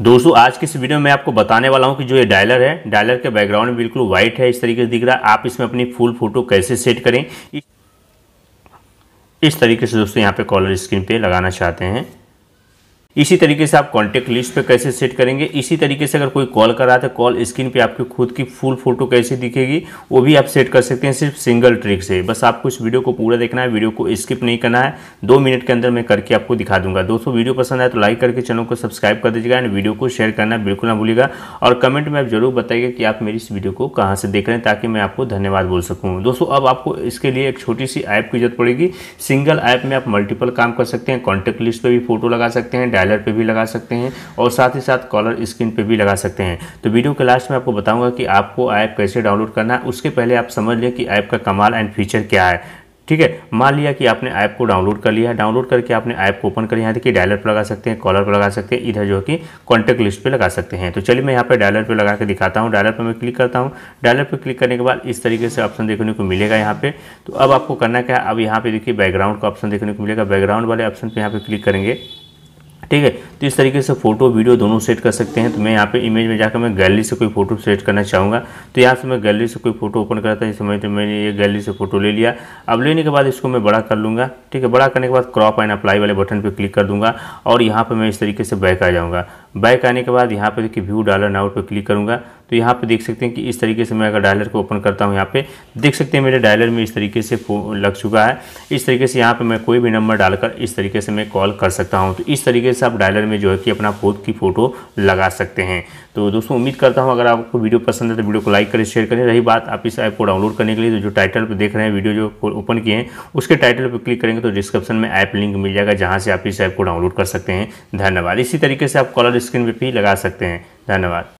दोस्तों आज की इस वीडियो में आपको बताने वाला हूं कि जो ये डायलर है डायलर के बैकग्राउंड बिल्कुल व्हाइट है इस तरीके से दिख रहा है आप इसमें अपनी फुल फोटो कैसे सेट करें इस तरीके से दोस्तों यहाँ पे कॉलर स्क्रीन पे लगाना चाहते हैं इसी तरीके से आप कॉन्टैक्ट लिस्ट पे कैसे सेट करेंगे इसी तरीके से अगर कोई कॉल कर रहा था कॉल स्क्रीन पे आपकी खुद की फुल फोटो कैसे दिखेगी वो भी आप सेट कर सकते हैं सिर्फ सिंगल ट्रिक से बस आपको इस वीडियो को पूरा देखना है वीडियो को स्किप नहीं करना है दो मिनट के अंदर मैं करके आपको दिखा दूंगा दोस्तों वीडियो पसंद आए तो लाइक करके चैनल को सब्सक्राइब कर दीजिएगा एंड वीडियो को शेयर करना बिल्कुल ना भूलेगा और कमेंट में आप जरूर बताइएगा कि आप मेरी इस वीडियो को कहाँ से देख रहे हैं ताकि मैं आपको धन्यवाद बोल सकूँ दोस्तों अब आपको इसके लिए एक छोटी सी ऐप की जरूरत पड़ेगी सिंगल ऐप में आप मल्टीपल काम कर सकते हैं कॉन्टैक्ट लिस्ट पर भी फोटो लगा सकते हैं डायलर पे भी लगा सकते हैं और साथ ही साथ कॉलर स्क्रीन पे भी लगा सकते हैं तो वीडियो के लास्ट में आपको बताऊंगा कि आपको ऐप कैसे डाउनलोड करना है उसके पहले आप समझ लें कि ऐप का कमाल एंड फीचर क्या है ठीक है मान लिया कि आपने ऐप को डाउनलोड कर लिया डाउनलोड करके आपने ऐप को ओपन कर यहाँ देखिए डायलर पर लगा सकते हैं कॉलर पर लगा सकते हैं इधर जो कि कॉन्टैक्ट लिस्ट पे लगा सकते हैं तो चलिए मैं यहाँ पे डायलर पे लगा के दिखाता हूँ डायलर पर मैं क्लिक करता हूँ डायलर पर क्लिक करने के बाद इस तरीके से ऑप्शन देखने को मिलेगा यहाँ पे तो अब आपको करना क्या है अब यहाँ पे देखिए बैकग्राउंड का ऑप्शन देखने को मिलेगा बैकग्राउंड वाले ऑप्शन पर यहाँ पे क्लिक करेंगे ठीक है तो इस तरीके से फ़ोटो वीडियो दोनों सेट कर सकते हैं तो मैं यहाँ पे इमेज में जाकर मैं गैलरी से कोई फ़ोटो सेट करना चाहूँगा तो यहाँ से मैं गैलरी से कोई फ़ोटो ओपन करता है समय तो मैंने ये गैलरी से फ़ोटो ले लिया अब लेने के बाद इसको मैं बड़ा कर लूँगा ठीक है बड़ा करने के बाद क्रॉप एंड अप्लाई वाले बटन पर क्लिक कर दूँगा और यहाँ पर मैं इस तरीके से बैक आ जाऊँगा बैक आने के बाद यहाँ पे देखिए व्यू डॉलर नाउट पर क्लिक करूँगा तो यहाँ पे देख सकते हैं कि इस तरीके से मैं अगर डायलर को ओपन करता हूँ यहाँ पे देख सकते हैं मेरे डायलर में इस तरीके से लग चुका है इस तरीके से यहाँ पे मैं कोई भी नंबर डालकर इस तरीके से मैं कॉल कर सकता हूँ तो इस तरीके से आप डायलर में जो है कि अपना खुद की फ़ोटो लगा सकते हैं तो दोस्तों उम्मीद करता हूँ अगर आपको वीडियो पसंद है तो वीडियो को लाइक करें शेयर करें रही बात आप इस ऐप को डाउनलोड करने के लिए तो जो टाइटल पर देख रहे हैं वीडियो जो ओपन किए हैं उसके टाइटल पर क्लिक करेंगे तो डिस्क्रिप्शन में ऐप लिंक मिल जाएगा जहाँ से आप इस ऐप को डाउनलोड कर सकते हैं धन्यवाद इसी तरीके से आप कॉलर स्क्रीन पर भी लगा सकते हैं धन्यवाद